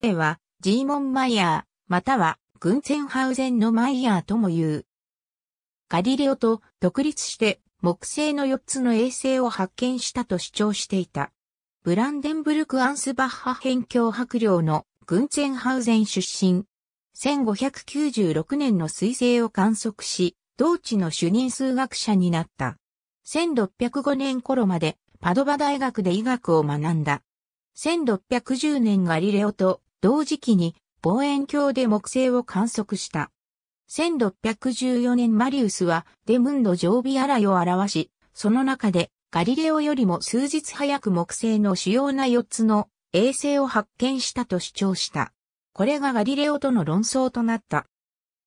では、ジーモンマイヤー、または、グンツェンハウゼンのマイヤーとも言う。ガリレオと独立して木星の4つの衛星を発見したと主張していた。ブランデンブルク・アンスバッハ辺境伯領のグンツェンハウゼン出身。1596年の彗星を観測し、同地の主任数学者になった。1605年頃までパドバ大学で医学を学んだ。1610年ガリレオと同時期に望遠鏡で木星を観測した。1614年マリウスはデムンド・ジョービアライを表し、その中でガリレオよりも数日早く木星の主要な4つの衛星を発見したと主張した。これがガリレオとの論争となった。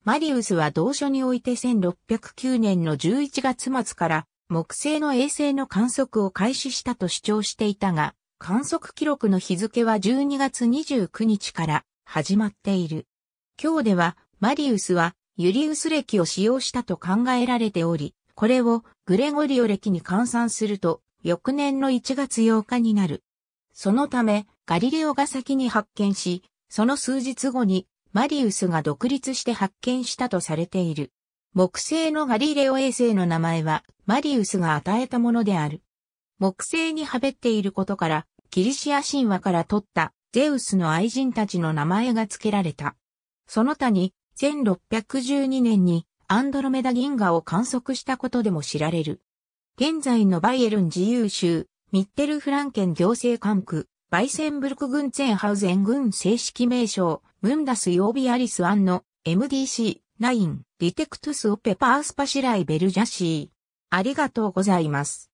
マリウスは同書において1609年の11月末から木星の衛星の観測を開始したと主張していたが、観測記録の日付は12月29日から始まっている。今日ではマリウスはユリウス歴を使用したと考えられており、これをグレゴリオ歴に換算すると翌年の1月8日になる。そのためガリレオが先に発見し、その数日後にマリウスが独立して発見したとされている。木星のガリレオ衛星の名前はマリウスが与えたものである。木星にはべっていることからギリシア神話から取ったゼウスの愛人たちの名前が付けられた。その他に、1612年にアンドロメダ銀河を観測したことでも知られる。現在のバイエルン自由州、ミッテルフランケン行政管区、バイセンブルクツェンハウゼン軍正式名称、ムンダスヨービアリスアンの MDC9 ィテクトゥスオペパースパシライベルジャシー。ありがとうございます。